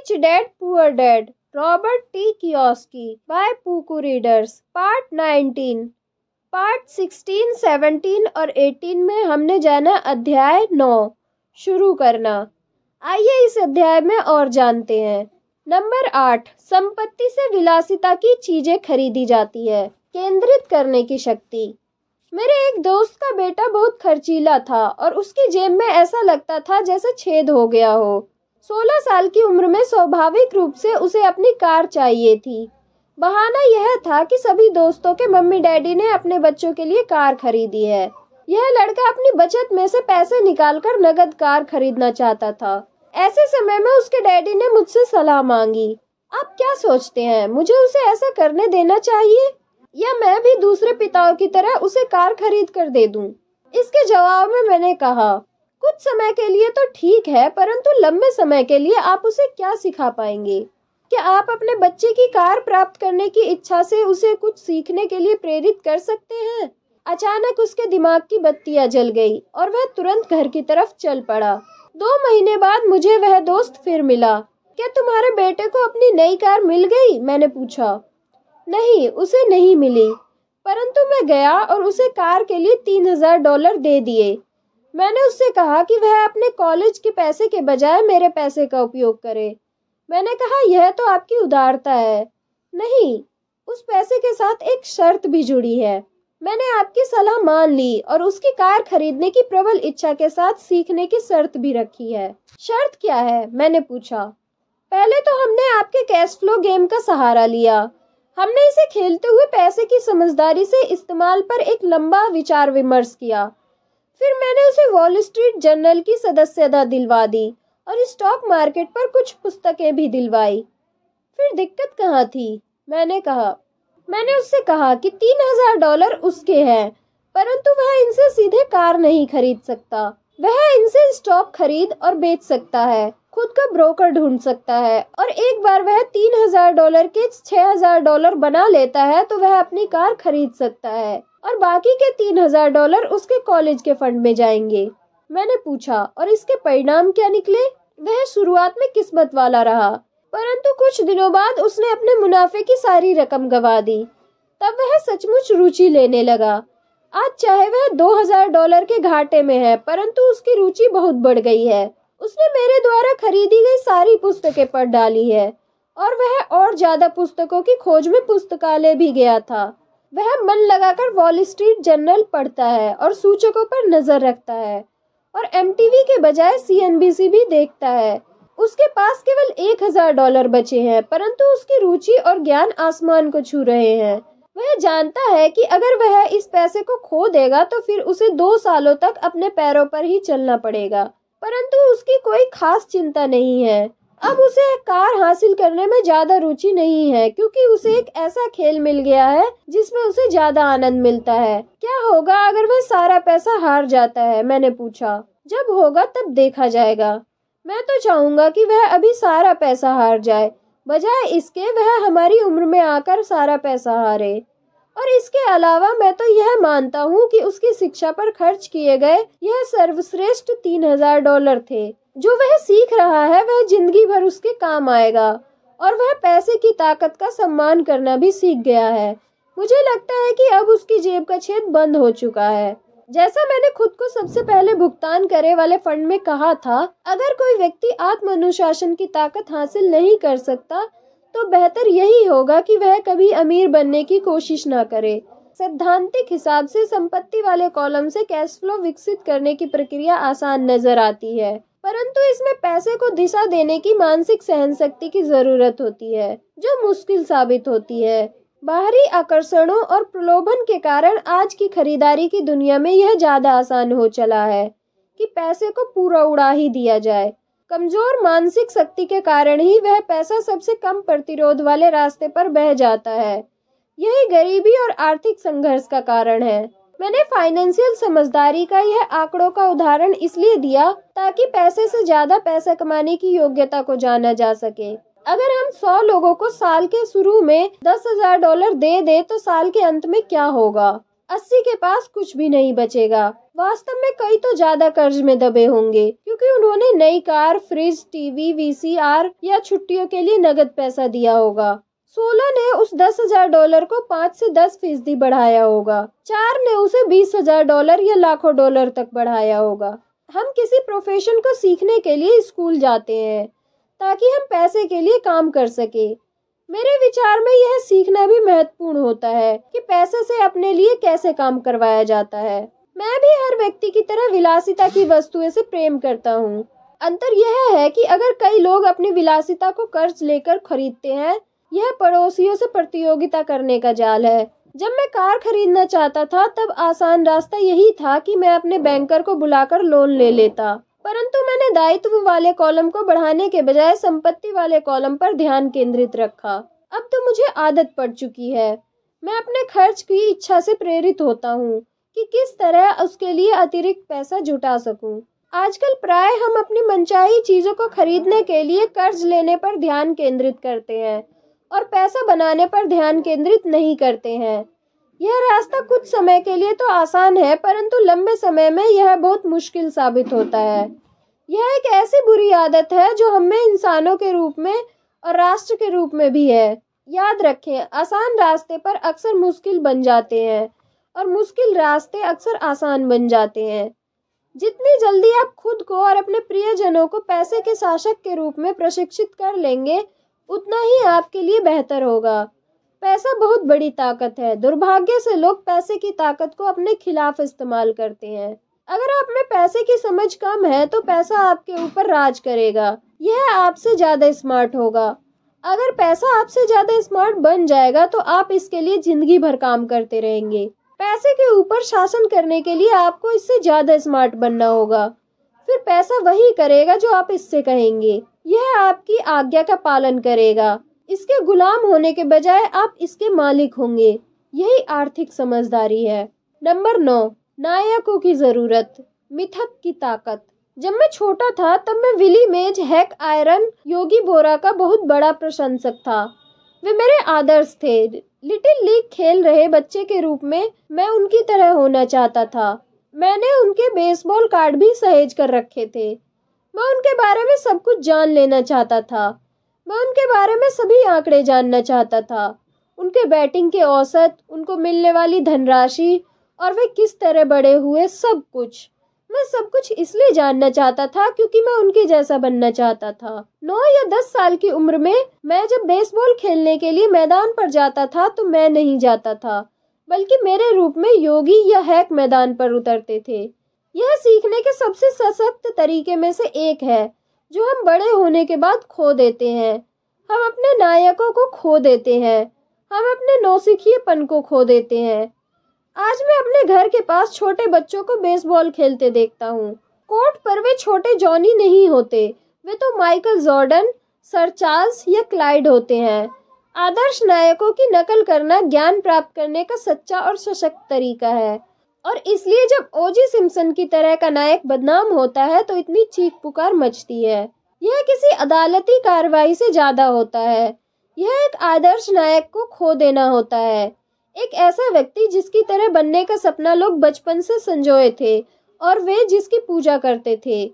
Rich dad poor dad Robert T Kiyosaki by पुकू readers part 19 part 16, 17 और 18 में हमने जाना अध्याय 9 शुरू करना आइए इस अध्याय में और जानते हैं नंबर आठ संपत्ति से विलासिता की चीजें खरीदी जाती है केंद्रित करने की शक्ति मेरे एक दोस्त का बेटा बहुत खर्चीला था और उसकी जेब में ऐसा लगता था जैसे छेद हो गया हो सोलह साल की उम्र में स्वाभाविक रूप से उसे अपनी कार चाहिए थी बहाना यह था कि सभी दोस्तों के मम्मी डैडी ने अपने बच्चों के लिए कार खरीदी है यह लड़का अपनी बचत में से पैसे निकालकर नगद कार खरीदना चाहता था ऐसे समय में उसके डैडी ने मुझसे सलाह मांगी आप क्या सोचते हैं मुझे उसे ऐसा करने देना चाहिए या मैं भी दूसरे पिताओं की तरह उसे कार खरीद कर दे दूं? इसके जवाब में मैंने कहा कुछ समय के लिए तो ठीक है परंतु लंबे समय के लिए आप उसे क्या सिखा पाएंगे क्या आप अपने बच्चे की कार प्राप्त करने की इच्छा से उसे कुछ सीखने के लिए प्रेरित कर सकते हैं अचानक उसके दिमाग की बत्तियां जल गई और वह तुरंत घर की तरफ चल पड़ा दो महीने बाद मुझे वह दोस्त फिर मिला क्या तुम्हारे बेटे को अपनी नई कार मिल गई मैंने पूछा नहीं उसे नहीं मिली परंतु मैं गया और उसे कार के लिए तीन हजार डॉलर दे दिए मैंने उससे कहा कि वह अपने कॉलेज के पैसे के बजाय मेरे पैसे का उपयोग करे मैंने कहा यह तो आपकी उदारता है नहीं उस पैसे के साथ एक शर्त भी जुड़ी है मैंने आपकी सलाह मान ली और उसकी कार खरीदने की प्रबल इच्छा के साथ सीखने की शर्त भी रखी है शर्त क्या है मैंने पूछा पहले तो हमने आपके कैश फ्लो गेम का सहारा लिया हमने इसे खेलते हुए पैसे की समझदारी से इस्तेमाल पर एक लंबा विचार विमर्श किया फिर मैंने उसे वॉल स्ट्रीट जर्नल की सदस्यता दिलवा दी और स्टॉक मार्केट पर कुछ पुस्तकें भी दिलवाई फिर दिक्कत कहाँ थी मैंने कहा मैंने उससे कहा कि तीन हजार डॉलर उसके हैं परंतु वह इनसे सीधे कार नहीं खरीद सकता वह इनसे स्टॉक खरीद और बेच सकता है खुद का ब्रोकर ढूंढ सकता है और एक बार वह तीन हजार डॉलर के छह हजार डॉलर बना लेता है तो वह अपनी कार खरीद सकता है और बाकी के तीन हजार डॉलर उसके कॉलेज के फंड में जाएंगे मैंने पूछा और इसके परिणाम क्या निकले वह शुरुआत में किस्मत वाला रहा परंतु कुछ दिनों बाद उसने अपने मुनाफे की सारी रकम गवा दी तब वह सचमुच रुचि लेने लगा आज चाहे वह दो हजार डॉलर के घाटे में है परंतु उसकी रुचि बहुत बढ़ गई है उसने मेरे द्वारा खरीदी गई सारी पुस्तकें पढ़ डाली है और वह और ज़्यादा पुस्तकों की खोज में पुस्तकालय भी गया था वह मन लगाकर वॉल स्ट्रीट जर्नल पढ़ता है और सूचकों पर नज़र रखता है और एम के बजाय सी भी देखता है उसके पास केवल एक हजार डॉलर बचे हैं परंतु उसकी रुचि और ज्ञान आसमान को छू रहे हैं वह जानता है कि अगर वह इस पैसे को खो देगा तो फिर उसे दो सालों तक अपने पैरों पर ही चलना पड़ेगा परंतु उसकी कोई खास चिंता नहीं है अब उसे कार हासिल करने में ज्यादा रुचि नहीं है क्योंकि उसे एक ऐसा खेल मिल गया है जिसमें उसे ज्यादा आनंद मिलता है क्या होगा अगर वह सारा पैसा हार जाता है मैंने पूछा जब होगा तब देखा जाएगा मैं तो चाहूंगा कि वह अभी सारा पैसा हार जाए बजाय इसके वह हमारी उम्र में आकर सारा पैसा हारे और इसके अलावा मैं तो यह मानता हूँ कि उसकी शिक्षा पर खर्च किए गए यह सर्वश्रेष्ठ तीन हजार डॉलर थे जो वह सीख रहा है वह जिंदगी भर उसके काम आएगा और वह पैसे की ताकत का सम्मान करना भी सीख गया है मुझे लगता है कि अब उसकी जेब का छेद बंद हो चुका है जैसा मैंने खुद को सबसे पहले भुगतान करे वाले फंड में कहा था अगर कोई व्यक्ति आत्म अनुशासन की ताकत हासिल नहीं कर सकता तो बेहतर यही होगा कि वह कभी अमीर बनने की कोशिश ना करे सैद्धांतिक हिसाब से संपत्ति वाले कॉलम से कैश फ्लो विकसित करने की प्रक्रिया आसान नजर आती है परंतु इसमें पैसे को दिशा देने की मानसिक सहन शक्ति की जरूरत होती है जो मुश्किल साबित होती है बाहरी आकर्षणों और प्रलोभन के कारण आज की खरीदारी की दुनिया में यह ज़्यादा आसान हो चला है कि पैसे को पूरा उड़ा ही दिया जाए कमजोर मानसिक शक्ति के कारण ही वह पैसा सबसे कम प्रतिरोध वाले रास्ते पर बह जाता है यही गरीबी और आर्थिक संघर्ष का कारण है मैंने फाइनेंशियल समझदारी का यह आंकड़ों का उदाहरण इसलिए दिया ताकि पैसे से ज़्यादा पैसा कमाने की योग्यता को जाना जा सके अगर हम सौ लोगों को साल के शुरू में दस हजार डॉलर दे दे तो साल के अंत में क्या होगा अस्सी के पास कुछ भी नहीं बचेगा वास्तव में कई तो ज्यादा कर्ज में दबे होंगे क्योंकि उन्होंने नई कार फ्रिज टीवी वीसीआर या छुट्टियों के लिए नगद पैसा दिया होगा सोलह ने उस दस हजार डॉलर को पाँच से दस फीसदी बढ़ाया होगा चार ने उसे बीस हजार डॉलर या लाखों डॉलर तक बढ़ाया होगा हम किसी प्रोफेशन को सीखने के लिए स्कूल जाते हैं ताकि हम पैसे के लिए काम कर सके मेरे विचार में यह सीखना भी महत्वपूर्ण होता है कि पैसे से अपने लिए कैसे काम करवाया जाता है मैं भी हर व्यक्ति की तरह विलासिता की वस्तुएं से प्रेम करता हूँ अंतर यह है कि अगर कई लोग अपनी विलासिता को कर्ज लेकर खरीदते हैं यह पड़ोसियों से प्रतियोगिता करने का जाल है जब मैं कार खरीदना चाहता था तब आसान रास्ता यही था कि मैं अपने बैंकर को बुलाकर लोन ले लेता परंतु मैंने दायित्व वाले कॉलम को बढ़ाने के बजाय संपत्ति वाले कॉलम पर ध्यान केंद्रित रखा अब तो मुझे आदत पड़ चुकी है मैं अपने खर्च की इच्छा से प्रेरित होता हूँ कि किस तरह उसके लिए अतिरिक्त पैसा जुटा सकूं। आजकल प्राय हम अपनी मनचाही चीज़ों को खरीदने के लिए कर्ज लेने पर ध्यान केंद्रित करते हैं और पैसा बनाने पर ध्यान केंद्रित नहीं करते हैं यह रास्ता कुछ समय के लिए तो आसान है परंतु लंबे समय में यह बहुत मुश्किल साबित होता है यह एक ऐसी बुरी आदत है जो हमें इंसानों के रूप में और राष्ट्र के रूप में भी है याद रखें आसान रास्ते पर अक्सर मुश्किल बन जाते हैं और मुश्किल रास्ते अक्सर आसान बन जाते हैं जितनी जल्दी आप खुद को और अपने प्रियजनों को पैसे के शासक के रूप में प्रशिक्षित कर लेंगे उतना ही आपके लिए बेहतर होगा पैसा बहुत बड़ी ताकत है दुर्भाग्य से लोग पैसे की ताकत को अपने खिलाफ इस्तेमाल करते हैं अगर आप में पैसे की समझ कम है तो पैसा आपके ऊपर राज करेगा यह आपसे ज़्यादा स्मार्ट होगा अगर पैसा आपसे ज़्यादा स्मार्ट बन जाएगा तो आप इसके लिए ज़िंदगी भर काम करते रहेंगे पैसे के ऊपर शासन करने के लिए आपको इससे ज़्यादा स्मार्ट बनना होगा फिर पैसा वही करेगा जो आप इससे कहेंगे यह आपकी आज्ञा का पालन करेगा इसके गुलाम होने के बजाय आप इसके मालिक होंगे यही आर्थिक समझदारी है नंबर नौ नायकों की ज़रूरत मिथक की ताकत जब मैं छोटा था तब मैं विली मेज हैक आयरन योगी बोरा का बहुत बड़ा प्रशंसक था वे मेरे आदर्श थे लिटिल लीग खेल रहे बच्चे के रूप में मैं उनकी तरह होना चाहता था मैंने उनके बेसबॉल कार्ड भी सहेज कर रखे थे मैं उनके बारे में सब कुछ जान लेना चाहता था मैं उनके बारे में सभी आंकड़े जानना चाहता था उनके बैटिंग के औसत उनको मिलने वाली धनराशि और वे किस तरह बड़े हुए सब कुछ मैं सब कुछ इसलिए जानना चाहता था क्योंकि मैं उनके जैसा बनना चाहता था नौ या दस साल की उम्र में मैं जब बेसबॉल खेलने के लिए मैदान पर जाता था तो मैं नहीं जाता था बल्कि मेरे रूप में योगी या हैक मैदान पर उतरते थे यह सीखने के सबसे सशक्त तरीके में से एक है जो हम बड़े होने के बाद खो देते हैं हम अपने नायकों को खो देते हैं हम अपने नौसिखिएपन को खो देते हैं आज मैं अपने घर के पास छोटे बच्चों को बेसबॉल खेलते देखता हूँ कोर्ट पर वे छोटे जॉनी नहीं होते वे तो माइकल जॉर्डन सर चार्ल्स या क्लाइड होते हैं आदर्श नायकों की नकल करना ज्ञान प्राप्त करने का सच्चा और सशक्त तरीका है और इसलिए जब ओजी सिम्सन की तरह का नायक बदनाम होता है तो इतनी चीख पुकार मचती है यह किसी अदालती कार्रवाई से ज़्यादा होता है यह एक आदर्श नायक को खो देना होता है एक ऐसा व्यक्ति जिसकी तरह बनने का सपना लोग बचपन से संजोए थे और वे जिसकी पूजा करते थे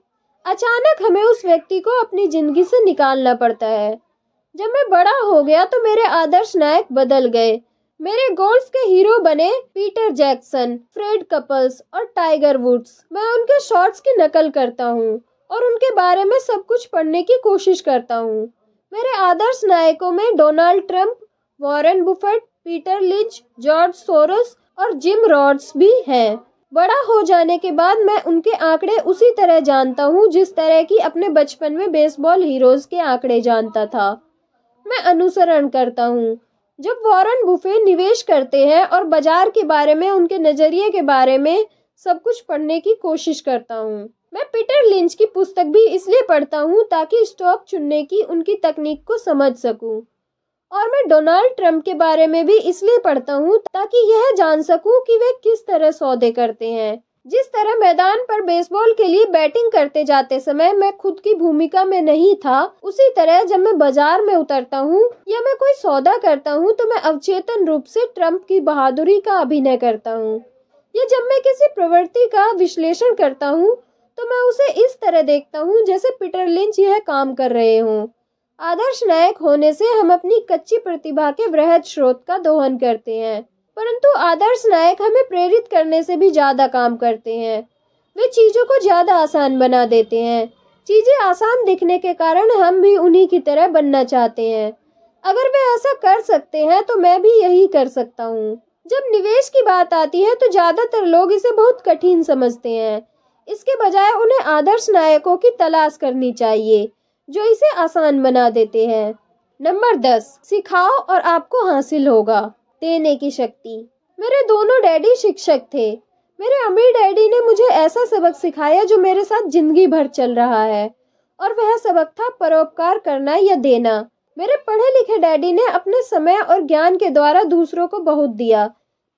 अचानक हमें उस व्यक्ति को अपनी ज़िंदगी से निकालना पड़ता है जब मैं बड़ा हो गया तो मेरे आदर्श नायक बदल गए मेरे गोल्फ के हीरो बने पीटर जैक्सन फ्रेड कपल्स और टाइगर वुड्स मैं उनके शॉट्स की नकल करता हूँ और उनके बारे में सब कुछ पढ़ने की कोशिश करता हूँ मेरे आदर्श नायकों में Donald Trump Warren Buffett Peter Lynch George Soros और जिम रॉड्स भी हैं बड़ा हो जाने के बाद मैं उनके आंकड़े उसी तरह जानता हूँ जिस तरह की अपने बचपन में बेसबॉल हीरोज के आंकड़े जानता था मैं अनुसरण करता हूँ जब वॉरेन बुफे निवेश करते हैं और बाजार के बारे में उनके नज़रिए के बारे में सब कुछ पढ़ने की कोशिश करता हूँ मैं पीटर लिंच की पुस्तक भी इसलिए पढ़ता हूँ ताकि स्टॉक चुनने की उनकी तकनीक को समझ सकूँ और मैं डोनाल्ड ट्रंप के बारे में भी इसलिए पढ़ता हूँ ताकि यह जान सकूँ कि वे किस तरह सौदे करते हैं जिस तरह मैदान पर बेसबॉल के लिए बैटिंग करते जाते समय मैं खुद की भूमिका में नहीं था उसी तरह जब मैं बाजार में उतरता हूँ या मैं कोई सौदा करता हूँ तो मैं अवचेतन रूप से ट्रम्प की बहादुरी का अभिनय करता हूँ या जब मैं किसी प्रवृत्ति का विश्लेषण करता हूँ तो मैं उसे इस तरह देखता हूँ जैसे पीटर लिंच यह काम कर रहे हों आदर्श नायक होने से हम अपनी कच्ची प्रतिभा के वृहद स्रोत का दोहन करते हैं परंतु आदर्श नायक हमें प्रेरित करने से भी ज़्यादा काम करते हैं वे चीज़ों को ज़्यादा आसान बना देते हैं चीज़ें आसान दिखने के कारण हम भी उन्हीं की तरह बनना चाहते हैं अगर वे ऐसा कर सकते हैं तो मैं भी यही कर सकता हूँ जब निवेश की बात आती है तो ज़्यादातर लोग इसे बहुत कठिन समझते हैं इसके बजाय उन्हें आदर्श नायकों की तलाश करनी चाहिए जो इसे आसान बना देते हैं नंबर दस सिखाओ और आपको हासिल होगा देने की शक्ति मेरे दोनों डैडी शिक्षक थे मेरे अमीर डैडी ने मुझे ऐसा सबक सिखाया जो मेरे साथ जिंदगी भर चल रहा है और वह सबक था परोपकार करना या देना मेरे पढ़े लिखे डैडी ने अपने समय और ज्ञान के द्वारा दूसरों को बहुत दिया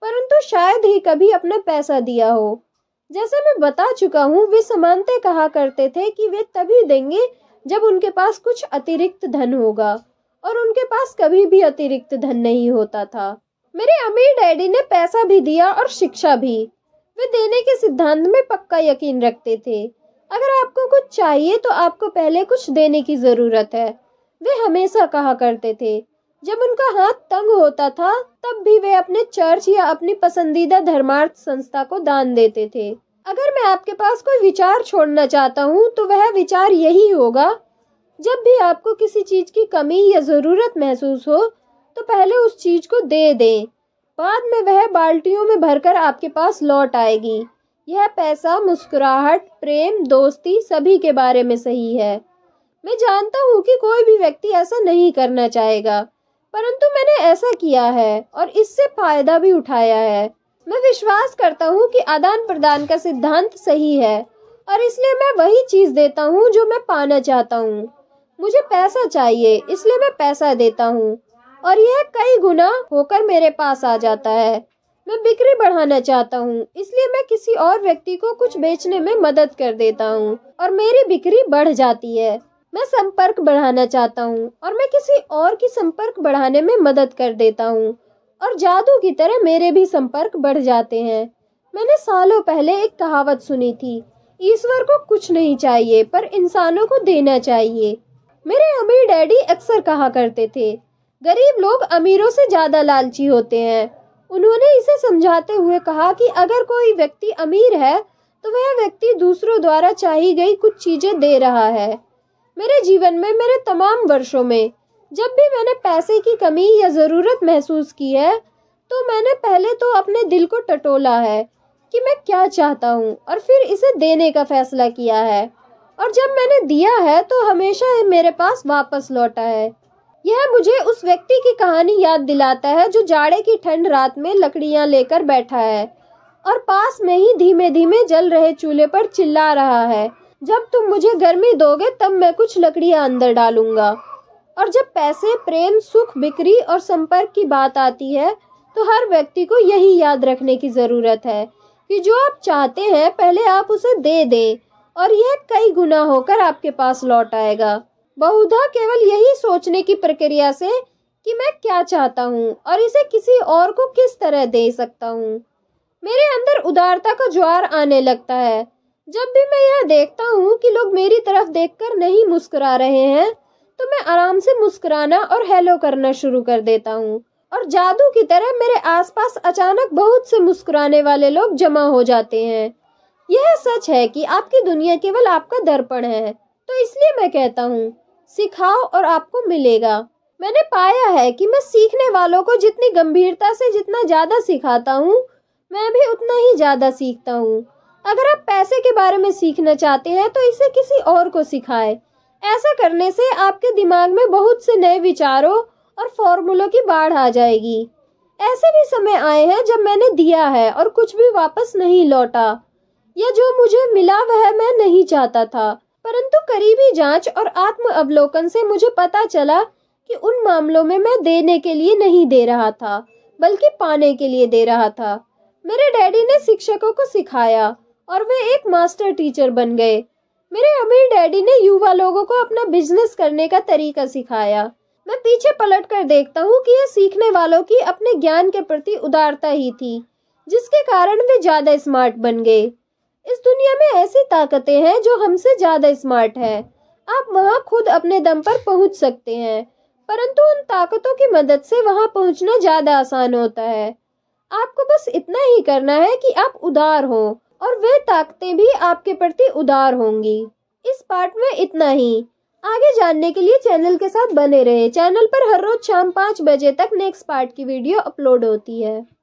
परंतु शायद ही कभी अपना पैसा दिया हो जैसे मैं बता चुका हूँ वे समानते कहा करते थे कि वे तभी देंगे जब उनके पास कुछ अतिरिक्त धन होगा और उनके पास कभी भी अतिरिक्त धन नहीं होता था मेरे अमीर डैडी ने पैसा भी दिया और शिक्षा भी वे देने के सिद्धांत में पक्का यकीन रखते थे अगर आपको कुछ चाहिए तो आपको पहले कुछ देने की ज़रूरत है वे हमेशा कहा करते थे जब उनका हाथ तंग होता था तब भी वे अपने चर्च या अपनी पसंदीदा धर्मार्थ संस्था को दान देते थे अगर मैं आपके पास कोई विचार छोड़ना चाहता हूँ तो वह विचार यही होगा जब भी आपको किसी चीज़ की कमी या ज़रूरत महसूस हो तो पहले उस चीज को दे दें बाद में वह बाल्टियों में भरकर आपके पास लौट आएगी यह पैसा मुस्कुराहट प्रेम दोस्ती सभी के बारे में सही है मैं जानता हूँ कि कोई भी व्यक्ति ऐसा नहीं करना चाहेगा परंतु मैंने ऐसा किया है और इससे फायदा भी उठाया है मैं विश्वास करता हूँ कि आदान प्रदान का सिद्धांत सही है और इसलिए मैं वही चीज़ देता हूँ जो मैं पाना चाहता हूँ मुझे पैसा चाहिए इसलिए मैं पैसा देता हूँ और यह कई गुना होकर मेरे पास आ जाता है मैं बिक्री बढ़ाना चाहता हूँ इसलिए मैं किसी और व्यक्ति को कुछ बेचने में मदद कर देता हूँ और मेरी बिक्री बढ़ जाती है मैं संपर्क बढ़ाना चाहता हूँ और मैं किसी और की संपर्क बढ़ाने में मदद कर देता हूँ और जादू की तरह मेरे भी संपर्क बढ़ जाते हैं मैंने सालों पहले एक कहावत सुनी थी ईश्वर को कुछ नहीं चाहिए पर इंसानों को देना चाहिए मेरे अमीर डैडी अक्सर कहा करते थे गरीब लोग अमीरों से ज़्यादा लालची होते हैं उन्होंने इसे समझाते हुए कहा कि अगर कोई व्यक्ति अमीर है तो वह व्यक्ति दूसरों द्वारा चाही गई कुछ चीज़ें दे रहा है मेरे जीवन में मेरे तमाम वर्षों में जब भी मैंने पैसे की कमी या ज़रूरत महसूस की है तो मैंने पहले तो अपने दिल को टटोला है कि मैं क्या चाहता हूँ और फिर इसे देने का फैसला किया है और जब मैंने दिया है तो हमेशा मेरे पास वापस लौटा है यह मुझे उस व्यक्ति की कहानी याद दिलाता है जो जाड़े की ठंड रात में लकड़ियां लेकर बैठा है और पास में ही धीमे धीमे जल रहे चूल्हे पर चिल्ला रहा है जब तुम मुझे गर्मी दोगे तब मैं कुछ लकड़ियां अंदर डालूंगा और जब पैसे प्रेम सुख बिक्री और संपर्क की बात आती है तो हर व्यक्ति को यही याद रखने की ज़रूरत है कि जो आप चाहते हैं पहले आप उसे दे दें और यह कई गुना होकर आपके पास लौट आएगा बहुधा केवल यही सोचने की प्रक्रिया से कि मैं क्या चाहता हूँ और इसे किसी और को किस तरह दे सकता हूँ मेरे अंदर उदारता का ज्वार आने लगता है जब भी मैं यह देखता हूँ कि लोग मेरी तरफ देखकर नहीं मुस्कुरा रहे हैं तो मैं आराम से मुस्कुराना और हेलो करना शुरू कर देता हूँ और जादू की तरह मेरे आसपास अचानक बहुत से मुस्कुराने वाले लोग जमा हो जाते हैं यह सच है कि आपकी दुनिया केवल आपका दर्पण है तो इसलिए मैं कहता हूँ सिखाओ और आपको मिलेगा मैंने पाया है कि मैं सीखने वालों को जितनी गंभीरता से जितना ज़्यादा सिखाता हूँ मैं भी उतना ही ज़्यादा सीखता हूँ अगर आप पैसे के बारे में सीखना चाहते हैं तो इसे किसी और को सिखाए ऐसा करने से आपके दिमाग में बहुत से नए विचारों और फॉर्मूलों की बाढ़ आ जाएगी ऐसे भी समय आए हैं जब मैंने दिया है और कुछ भी वापस नहीं लौटा या जो मुझे मिला वह मैं नहीं चाहता था परंतु करीबी जांच और आत्म अवलोकन से मुझे पता चला कि उन मामलों में मैं देने के लिए नहीं दे रहा था बल्कि पाने के लिए दे रहा था मेरे डैडी ने शिक्षकों को सिखाया और वे एक मास्टर टीचर बन गए मेरे अमीर डैडी ने युवा लोगों को अपना बिजनेस करने का तरीका सिखाया मैं पीछे पलट कर देखता हूँ कि यह सीखने वालों की अपने ज्ञान के प्रति उदारता ही थी जिसके कारण वे ज़्यादा स्मार्ट बन गए इस दुनिया में ऐसी ताकतें हैं जो हमसे ज़्यादा स्मार्ट है आप वहाँ खुद अपने दम पर पहुँच सकते हैं परंतु उन ताकतों की मदद से वहाँ पहुँचना ज़्यादा आसान होता है आपको बस इतना ही करना है कि आप उदार हो और वे ताकतें भी आपके प्रति उदार होंगी इस पार्ट में इतना ही आगे जानने के लिए चैनल के साथ बने रहे चैनल पर हर रोज शाम पाँच बजे तक नेक्स्ट पार्ट की वीडियो अपलोड होती है